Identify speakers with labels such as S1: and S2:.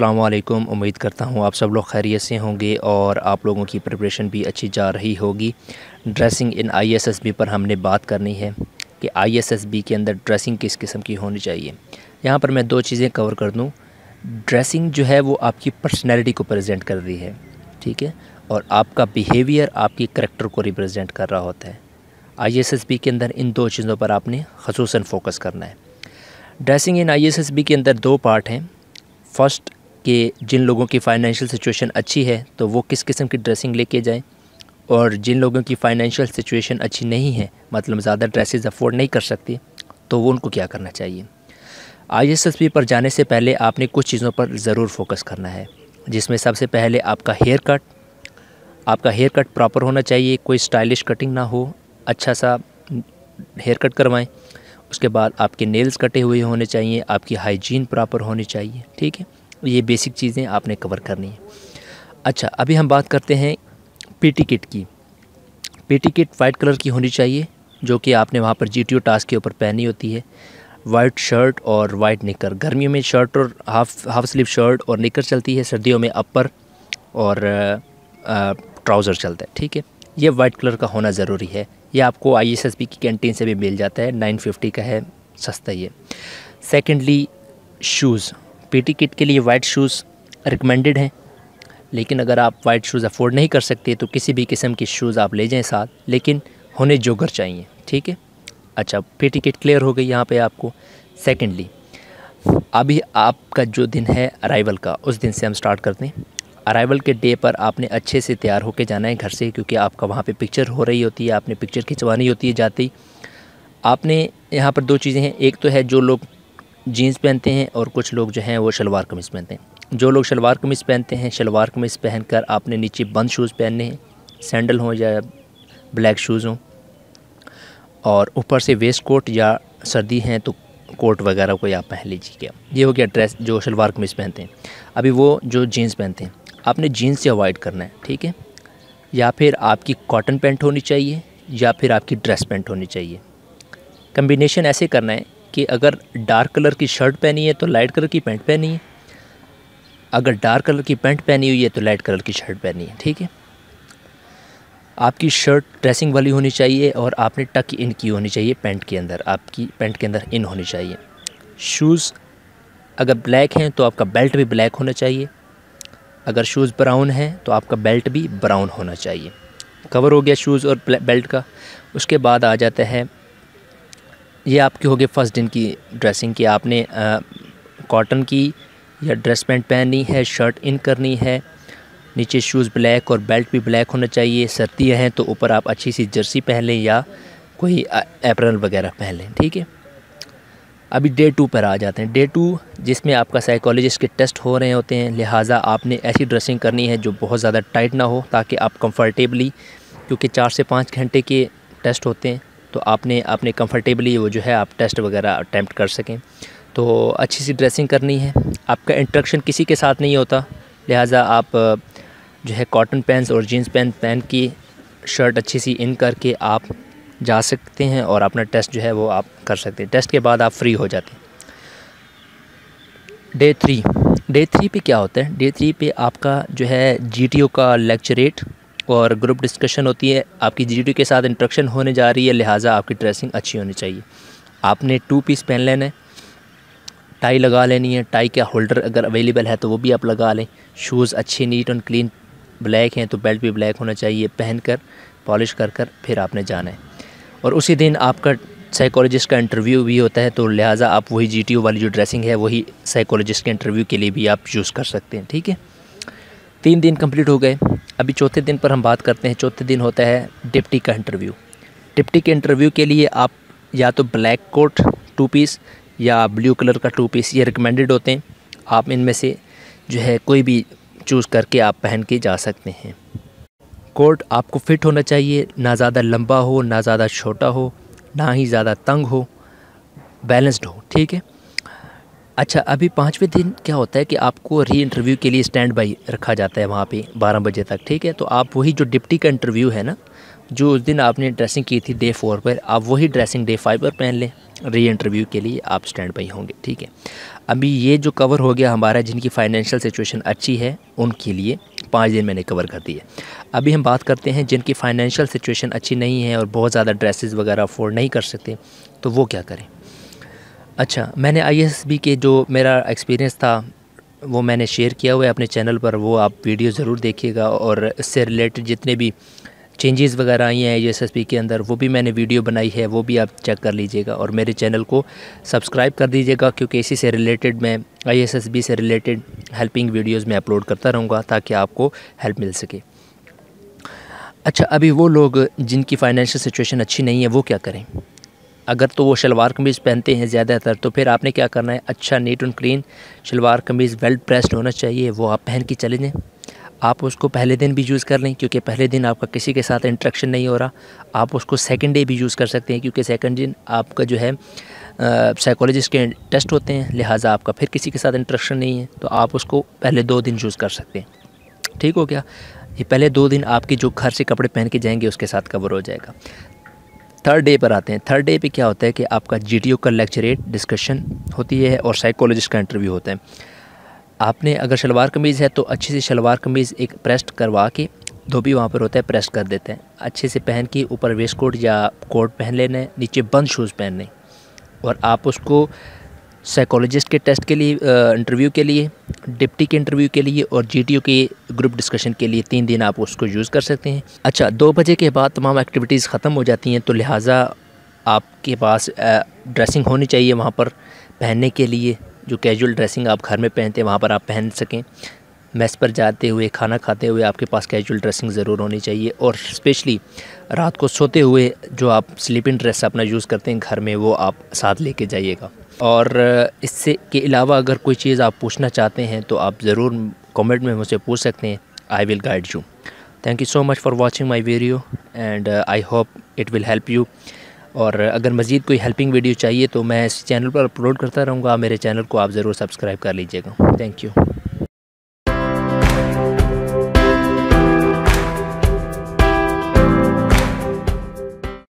S1: अल्लाम उम्मीद करता हूँ आप सब लोग खैरियत से होंगे और आप लोगों की प्रिपरेशन भी अच्छी जा रही होगी ड्रेसिंग इन आईएसएसबी पर हमने बात करनी है कि आईएसएसबी के अंदर ड्रेसिंग किस किस्म की होनी चाहिए यहाँ पर मैं दो चीज़ें कवर कर दूँ ड्रेसिंग जो है वो आपकी पर्सनैलिटी को प्रजेंट कर रही है ठीक है और आपका बिहेवियर आपके करेक्टर को रिप्रजेंट कर रहा होता है आई के अंदर इन दो चीज़ों पर आपने खसूस फोकस करना है ड्रेसिंग इन आई के अंदर दो पार्ट हैं फ़र्स्ट कि जिन लोगों की फ़ाइनेंशियल सिचुएशन अच्छी है तो वो किस किस्म की ड्रेसिंग लेके जाएं और जिन लोगों की फ़ाइनेंशियल सिचुएशन अच्छी नहीं है मतलब ज़्यादा ड्रेसेस अफोर्ड नहीं कर सकती तो वो उनको क्या करना चाहिए आई पर जाने से पहले आपने कुछ चीज़ों पर ज़रूर फोकस करना है जिसमें सबसे पहले आपका हेयर कट आपका हेयर कट प्रॉपर होना चाहिए कोई स्टाइलिश कटिंग ना हो अच्छा सा हेयर कट करवाएं उसके बाद आपके नेल्स कटे हुए होने चाहिए आपकी हाइजीन प्रॉपर होनी चाहिए ठीक है ये बेसिक चीज़ें आपने कवर करनी है अच्छा अभी हम बात करते हैं पीटी किट की पीटी किट वाइट कलर की होनी चाहिए जो कि आपने वहाँ पर जी टास्क के ऊपर पहनी होती है वाइट शर्ट और वाइट निकर गर्मियों में शर्ट और हाफ हाफ स्लीव शर्ट और निकर चलती है सर्दियों में अपर और ट्राउज़र चलता है ठीक है ये वाइट कलर का होना ज़रूरी है ये आपको आई की कैंटीन से भी मिल जाता है नाइन का है सस्ता ये सेकेंडली शूज़ पीटी किट के लिए वाइट शूज़ रिकमेंडेड हैं लेकिन अगर आप वाइट शूज़ अफोर्ड नहीं कर सकते तो किसी भी किस्म के शूज़ आप ले जाएं साथ लेकिन होने जोगर चाहिए ठीक है अच्छा टी किट क्लियर हो गई यहाँ पर आपको सेकेंडली अभी आपका जो दिन है अराइवल का उस दिन से हम स्टार्ट करते हैं अराइवल के डे पर आपने अच्छे से तैयार होकर जाना है घर से क्योंकि आपका वहाँ पर पिक्चर हो रही होती है आपने पिक्चर खिंचवानी होती है जाते ही आपने यहाँ पर दो चीज़ें हैं एक तो है जो लोग जीन्स पहनते हैं और कुछ लोग जो हैं वो शलवार कमीज़ पहनते हैं जो लोग शलवार कमीज़ पहनते हैं शलवार कमीज़ पहन कर आपने नीचे बंद शूज़ पहनने हैं सैंडल हों या ब्लैक शूज़ हों और ऊपर से वेस्ट कोट या सर्दी हैं तो कोट वगैरह को आप पहन क्या ये हो गया ड्रेस जो शलवार कमीज़ पहनते हैं अभी वो जो जीन्स पहनते हैं आपने जीन्स से अवॉइड करना है ठीक है या फिर आपकी कॉटन पेंट होनी चाहिए या फिर आपकी ड्रेस पेंट होनी चाहिए कम्बिनेशन ऐसे करना है कि अगर डार्क कलर की शर्ट पहनी है तो लाइट कलर की पैंट पहनी है अगर डार्क कलर की पैंट पहनी हुई है तो लाइट कलर की शर्ट पहनी है ठीक है आपकी शर्ट ड्रेसिंग वाली होनी चाहिए और आपने टक इन की होनी चाहिए पैंट के अंदर आपकी पैंट के अंदर इन होनी चाहिए शूज़ अगर ब्लैक हैं तो आपका बेल्ट भी ब्लैक होना चाहिए अगर शूज़ ब्राउन हैं तो आपका बेल्ट भी ब्राउन होना चाहिए कवर हो गया शूज़ और बेल्ट का उसके बाद आ जाता है ये आपकी होगी फर्स्ट दिन की ड्रेसिंग की आपने कॉटन की या ड्रेस पैंट पहननी है शर्ट इन करनी है नीचे शूज़ ब्लैक और बेल्ट भी ब्लैक होना चाहिए सर्दियाँ हैं तो ऊपर आप अच्छी सी जर्सी पहन लें या कोई अप्रैल वगैरह पहन लें ठीक है अभी डे टू पर आ जाते हैं डे टू जिसमें आपका साइकोलॉजिस्ट के टेस्ट हो रहे होते हैं लिहाजा आपने ऐसी ड्रेसिंग करनी है जो बहुत ज़्यादा टाइट ना हो ताकि आप कंफर्टेबली क्योंकि चार से पाँच घंटे के टेस्ट होते हैं तो आपने अपने कंफर्टेबली वो जो है आप टेस्ट वगैरह अटैम्प्ट कर सकें तो अच्छी सी ड्रेसिंग करनी है आपका इंट्रक्शन किसी के साथ नहीं होता लिहाजा आप जो है कॉटन पैंट्स और जीन्स पैंट पहन की शर्ट अच्छी सी इन करके आप जा सकते हैं और अपना टेस्ट जो है वो आप कर सकते हैं टेस्ट के बाद आप फ्री हो जाते हैं डे थ्री डे थ्री पे क्या होता है डे थ्री पे आपका जो है जीटीओ का लेक्चरेट और ग्रुप डिस्कशन होती है आपकी जी के साथ इंट्रक्शन होने जा रही है लिहाजा आपकी ड्रेसिंग अच्छी होनी चाहिए आपने टू पीस पहन लेना है टाई लगा लेनी है टाई का होल्डर अगर अवेलेबल है तो वो भी आप लगा लें शूज़ अच्छे नीट एंड क्लीन ब्लैक हैं तो बेल्ट भी ब्लैक होना चाहिए पहन कर पॉलिश कर कर फिर आपने जाना है और उसी दिन आपका साइकोलॉजिस्ट का इंटरव्यू भी होता है तो लिहाजा आप वही जी वाली जो ड्रेसिंग है वही साइकोलॉजिस्ट के इंटरव्यू के लिए भी आप यूज़ कर सकते हैं ठीक है तीन दिन कंप्लीट हो गए अभी चौथे दिन पर हम बात करते हैं चौथे दिन होता है डिप्टी का इंटरव्यू डिप्टी के इंटरव्यू के लिए आप या तो ब्लैक कोट टू पीस या ब्लू कलर का टू पीस ये रिकमेंडेड होते हैं आप इनमें से जो है कोई भी चूज़ करके आप पहन के जा सकते हैं कोट आपको फिट होना चाहिए ना ज़्यादा लंबा हो ना ज़्यादा छोटा हो ना ही ज़्यादा तंग हो बैलेंस्ड हो ठीक है अच्छा अभी पाँचवें दिन क्या होता है कि आपको री इंटरव्यू के लिए स्टैंड बाई रखा जाता है वहाँ पे बारह बजे तक ठीक है तो आप वही जो डिप्टी का इंटरव्यू है ना जो उस दिन आपने ड्रेसिंग की थी डे फोर पर आप वही ड्रेसिंग डे फाइव पर पहन लें री इंटरव्यू के लिए आप स्टैंड बाई होंगे ठीक है अभी ये जो कवर हो गया हमारा जिनकी फ़ाइनेंशियल सिचुएशन अच्छी है उनके लिए पाँच दिन मैंने कवर कर दिए अभी हम बात करते हैं जिनकी फ़ाइनेंशियल सिचुएशन अच्छी नहीं है और बहुत ज़्यादा ड्रेसिस वगैरह अफोर्ड नहीं कर सकते तो वो क्या करें अच्छा मैंने आईएसबी के जो मेरा एक्सपीरियंस था वो मैंने शेयर किया हुआ है अपने चैनल पर वो आप वीडियो ज़रूर देखिएगा और इससे रिलेटेड जितने भी चेंजेस वगैरह आई हैं यूएसएसपी के अंदर वो भी मैंने वीडियो बनाई है वो भी आप चेक कर लीजिएगा और मेरे चैनल को सब्सक्राइब कर दीजिएगा क्योंकि इसी से रिलेटेड मैं आई से रिलेटेड हेल्पिंग वीडियोज़ में अपलोड करता रहूँगा ताकि आपको हेल्प मिल सके अच्छा अभी वो लोग जिनकी फ़ाइनेंशियल सिचुएशन अच्छी नहीं है वो क्या करें अगर तो वो शलवार कमीज़ पहनते हैं ज़्यादातर तो फिर आपने क्या करना है अच्छा नीट एंड क्लीन शलवार कमीज़ वेल प्रेस्ड होना चाहिए वो आप पहन के चले जाएँ आप उसको पहले दिन भी यूज़ कर लें क्योंकि पहले दिन आपका किसी के साथ इंट्रैक्शन नहीं हो रहा आप उसको सेकंड डे भी यूज़ कर सकते हैं क्योंकि सेकंड दिन आपका जो है साइकोलॉजिस्ट के टेस्ट होते हैं लिहाजा आपका फिर किसी के साथ इंट्रैक्शन नहीं है तो आप उसको पहले दो दिन यूज़ कर सकते हैं ठीक हो गया ये पहले दो दिन आपके जो घर से कपड़े पहन के जाएंगे उसके साथ कवर हो जाएगा थर्ड डे पर आते हैं थर्ड डे पे क्या होता है कि आपका जी का लेक्चरेट डिस्कशन होती है और साइकोलॉजिस्ट का इंटरव्यू होता है आपने अगर शलवार कमीज़ है तो अच्छे से शलवार कमीज़ एक प्रेस्ट करवा के धोबी वहाँ पर होता है प्रेस कर देते हैं अच्छे से पहन के ऊपर वेस्ट कोट या कोट पहन लेना है नीचे बंद शूज़ पहनने और आप उसको साइकोलॉजिस्ट के टेस्ट के लिए इंटरव्यू के लिए डिप्टी के इंटरव्यू के लिए और जीटीओ के ग्रुप डिस्कशन के लिए तीन दिन आप उसको यूज़ कर सकते हैं अच्छा दो बजे के बाद तमाम एक्टिविटीज़ ख़त्म हो जाती हैं तो लिहाजा आपके पास ड्रेसिंग होनी चाहिए वहाँ पर पहनने के लिए जो कैजुअल ड्रेसिंग आप घर में पहनते हैं वहाँ पर आप पहन सकें मेस पर जाते हुए खाना खाते हुए आपके पास कैजुअल ड्रेसिंग ज़रूर होनी चाहिए और स्पेशली रात को सोते हुए जो आप स्लीपिंग ड्रेस अपना यूज़ करते हैं घर में वो आप साथ लेके जाइएगा और इससे के अलावा अगर कोई चीज़ आप पूछना चाहते हैं तो आप ज़रूर कमेंट में मुझसे पूछ सकते हैं I will guide you thank you so much for watching my video and I hope it will help you और अगर मज़ीद कोई हेल्पिंग वीडियो चाहिए तो मैं इस चैनल पर अपलोड करता रहूँगा मेरे चैनल को आप ज़रूर सब्सक्राइब कर लीजिएगा थैंक यू